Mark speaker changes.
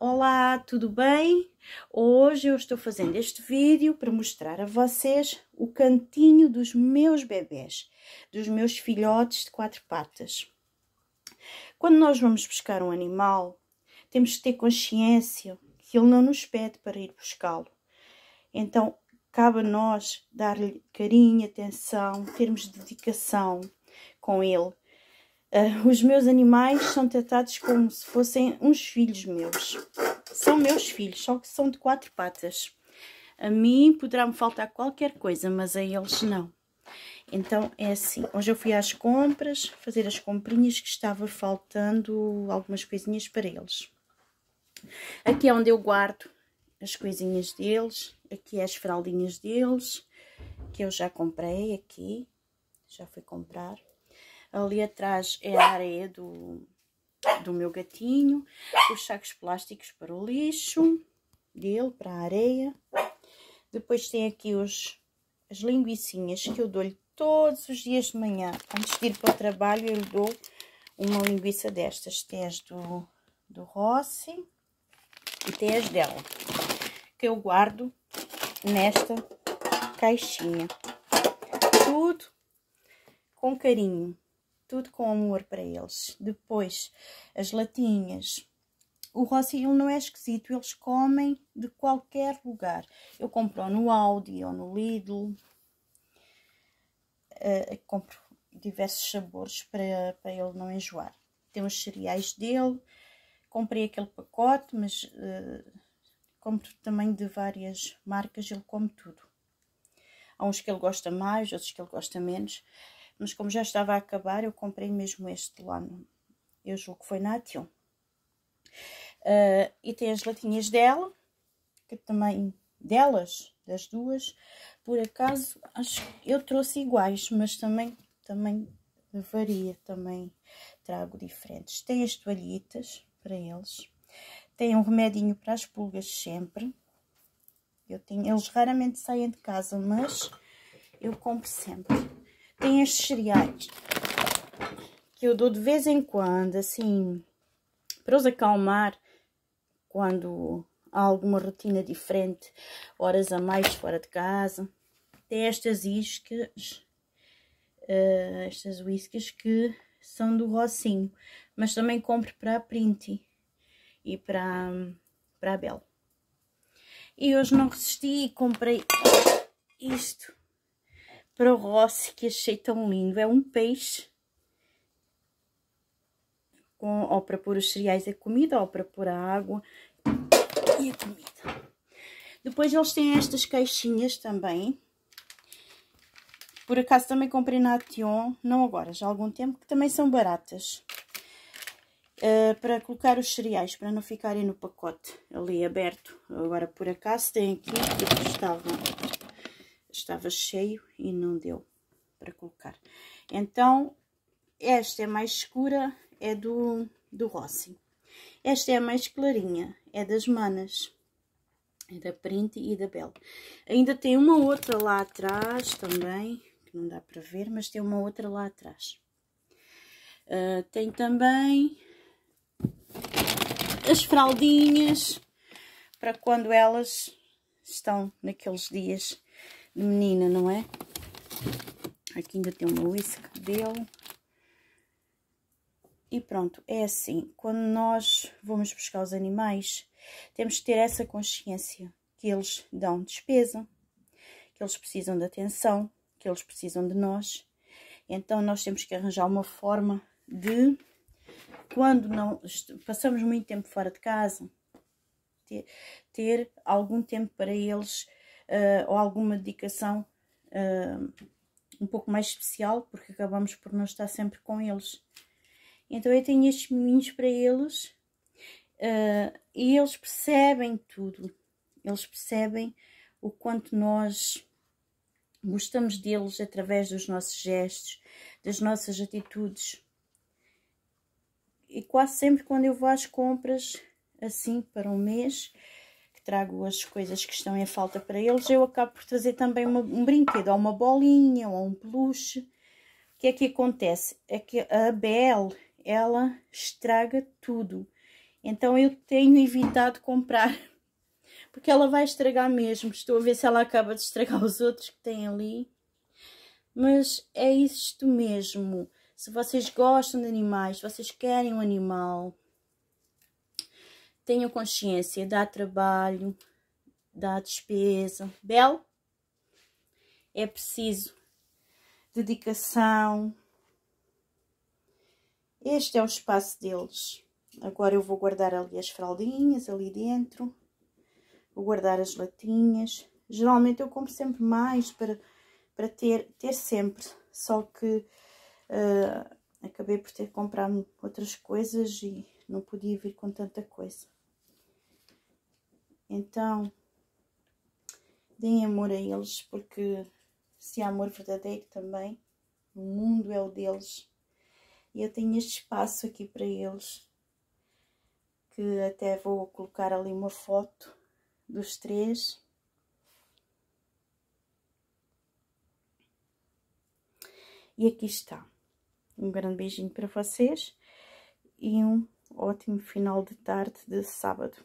Speaker 1: Olá, tudo bem? Hoje eu estou fazendo este vídeo para mostrar a vocês o cantinho dos meus bebés, dos meus filhotes de quatro patas. Quando nós vamos buscar um animal, temos que ter consciência que ele não nos pede para ir buscá-lo. Então, cabe a nós dar-lhe carinho, atenção, termos dedicação com ele Uh, os meus animais são tratados como se fossem uns filhos meus. São meus filhos, só que são de quatro patas. A mim poderá-me faltar qualquer coisa, mas a eles não. Então é assim, hoje eu fui às compras, fazer as comprinhas que estava faltando algumas coisinhas para eles. Aqui é onde eu guardo as coisinhas deles, aqui é as fraldinhas deles, que eu já comprei aqui, já fui comprar. Ali atrás é a areia do, do meu gatinho. Os sacos plásticos para o lixo. Dele para a areia. Depois tem aqui os, as linguiçinhas que eu dou-lhe todos os dias de manhã. Antes de ir para o trabalho eu lhe dou uma linguiça destas. Tens do, do Rossi e tens dela. Que eu guardo nesta caixinha. Tudo com carinho tudo com amor para eles. Depois, as latinhas. O Rossi ele não é esquisito, eles comem de qualquer lugar. Eu compro no Aldi ou no Lidl. Uh, compro diversos sabores para, para ele não enjoar. Tem os cereais dele. Comprei aquele pacote, mas uh, compro também de várias marcas. Ele come tudo. Há uns que ele gosta mais, outros que ele gosta menos mas como já estava a acabar, eu comprei mesmo este lá no, eu julgo que foi na Atium. Uh, e tem as latinhas dela, que também, delas, das duas, por acaso, acho eu trouxe iguais, mas também, também varia, também trago diferentes. Tem as toalhitas para eles, tem um remedinho para as pulgas sempre. Eu tenho, eles raramente saem de casa, mas eu compro sempre tem estes cereais que eu dou de vez em quando, assim, para os acalmar quando há alguma rotina diferente, horas a mais fora de casa. Tem estas iscas, uh, estas whiskas que são do Rocinho, mas também compro para a Printy e para, para a Bel. E hoje não resisti e comprei isto para o Rossi, que achei tão lindo. É um peixe. Com para pôr os cereais a é comida, para pôr a água e a comida. Depois eles têm estas caixinhas também. Por acaso também comprei na Tion, não agora, já há algum tempo, que também são baratas. Uh, para colocar os cereais, para não ficarem no pacote ali aberto. Agora por acaso tem aqui que estavam estava cheio e não deu para colocar. Então, esta é mais escura, é do, do Rossi. Esta é a mais clarinha, é das Manas, é da Print e da Belle. Ainda tem uma outra lá atrás também, que não dá para ver, mas tem uma outra lá atrás. Uh, tem também as fraldinhas para quando elas estão naqueles dias menina, não é? Aqui ainda tem uma lisca dele. E pronto, é assim. Quando nós vamos buscar os animais, temos que ter essa consciência que eles dão despesa, que eles precisam de atenção, que eles precisam de nós. Então nós temos que arranjar uma forma de quando não passamos muito tempo fora de casa, ter, ter algum tempo para eles uh, ou alguma dedicação uh, um pouco mais especial, porque acabamos por não estar sempre com eles. Então eu tenho estes meninos para eles uh, e eles percebem tudo. Eles percebem o quanto nós gostamos deles através dos nossos gestos, das nossas atitudes. E quase sempre quando eu vou às compras, assim para um mês, trago as coisas que estão em falta para eles, eu acabo por trazer também uma, um brinquedo, ou uma bolinha, ou um peluche. O que é que acontece? É que a Bel ela estraga tudo. Então eu tenho evitado comprar, porque ela vai estragar mesmo. Estou a ver se ela acaba de estragar os outros que tem ali. Mas é isto mesmo. Se vocês gostam de animais, se vocês querem um animal, Tenham consciência, dá trabalho, dá despesa. Bel, é preciso dedicação. Este é o espaço deles. Agora eu vou guardar ali as fraldinhas, ali dentro. Vou guardar as latinhas. Geralmente eu compro sempre mais para, para ter, ter sempre. Só que uh, acabei por ter comprado outras coisas e não podia vir com tanta coisa. Então, deem amor a eles, porque se há amor verdadeiro também, o mundo é o deles. E eu tenho este espaço aqui para eles, que até vou colocar ali uma foto dos três. E aqui está. Um grande beijinho para vocês e um ótimo final de tarde de sábado.